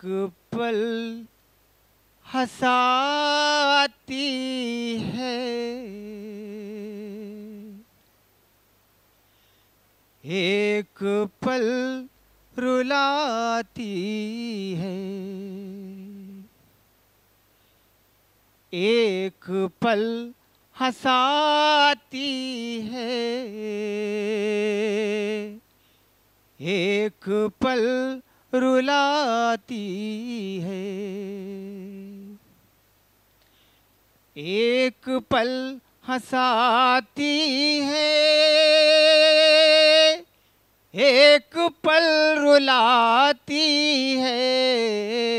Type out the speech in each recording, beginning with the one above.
एक पल हसाती है एक पल रुलाती है एक पल हसाती है एक पल रुलाती है एक पल हंसाती है एक पल रुलाती है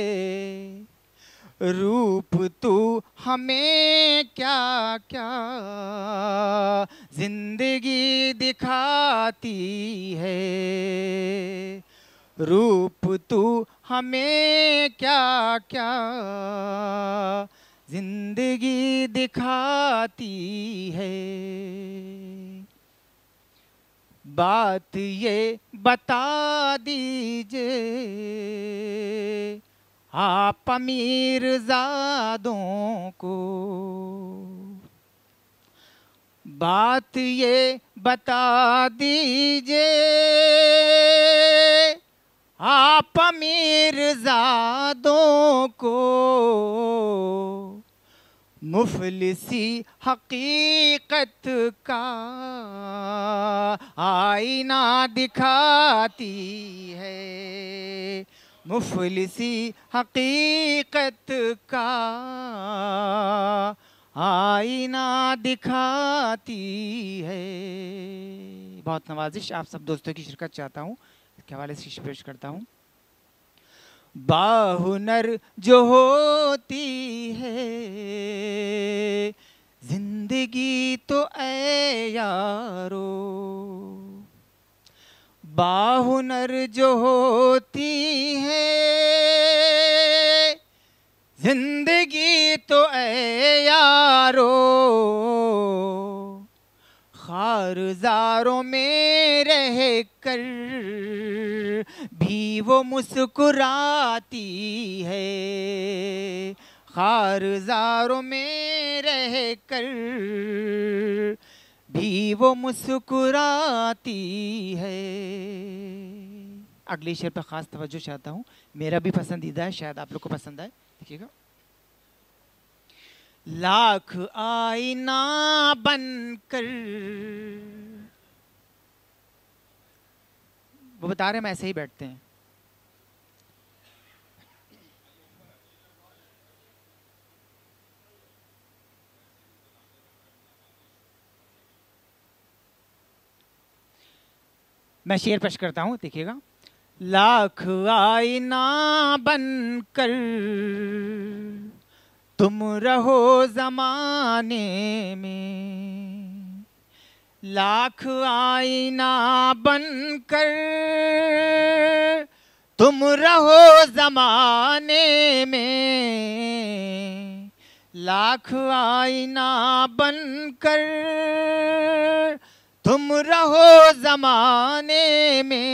रूप तू हमें क्या क्या जिंदगी दिखाती है रूप तू हमें क्या क्या जिंदगी दिखाती है बात ये बता दीजिए आप अमीर जादों को बात ये बता दीजिए पमीरजादों को मुफलसी हकीकत का आईना दिखाती है मुफलसी हकीकत का आईना दिखाती है बहुत नवाजिश आप सब दोस्तों की शिरकत चाहता हूँ के हवाले से पेश करता हूँ बाहुनर जो होती है जिंदगी तो ए यारो बाहुनर जो होती है जिंदगी तो ए यारो कारजारों में रह कर भी वो मुस्कुराती है कारजारों में रह कर भी वो मुस्कुराती है अगले शेर पर ख़ास तवज्जो चाहता हूँ मेरा भी पसंदीदा है शायद आप लोग को पसंद आए देखिएगा लाख आईना बनकर वो बता रहे हम ऐसे ही बैठते हैं मैं शेर पेश करता हूं देखिएगा लाख आईना बनकर तुम रहो जमाने में लाख आईना बनकर तुम रहो जमाने में लाख आईना बनकर तुम रहो जमाने में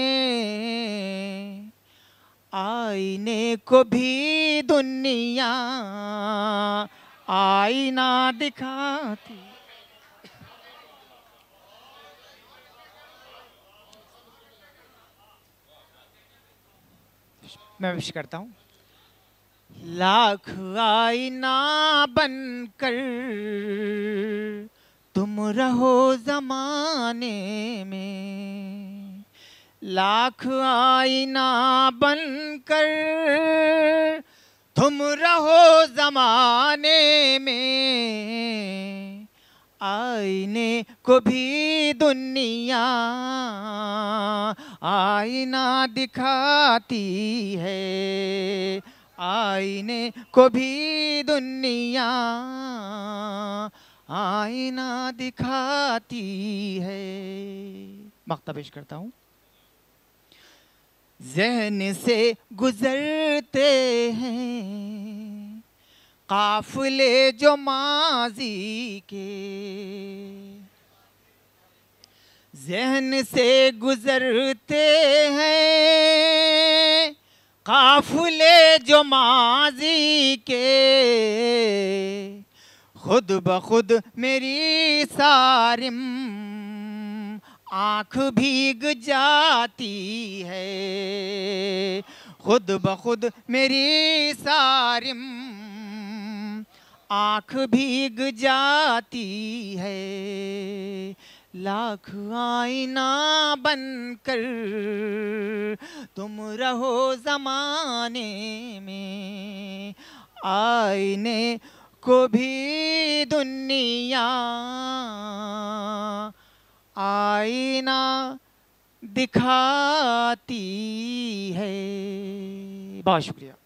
आईने को भी दुनिया आई ना दिखाती मैं विश करता हूँ लाख आईना बनकर तुम रहो जमाने में लाख आईना बनकर तुम रहो जमाने में आईने को भी दुनिया आईना दिखाती है आईने को भी दुनिया आईना दिखाती है मक्ता पेश करता हूँ जहन से गुजरते हैं काफले जो माजी के जहन से गुजरते हैं काफले जो माजी के खुद ब खुद मेरी सारिम आँख भीग जाती है खुद ब खुद मेरी सारिम आँख भीग जाती है लाख आईना बनकर तुम रहो जमाने में आईने को भी दुनिया आईना दिखाती है बहुत शुक्रिया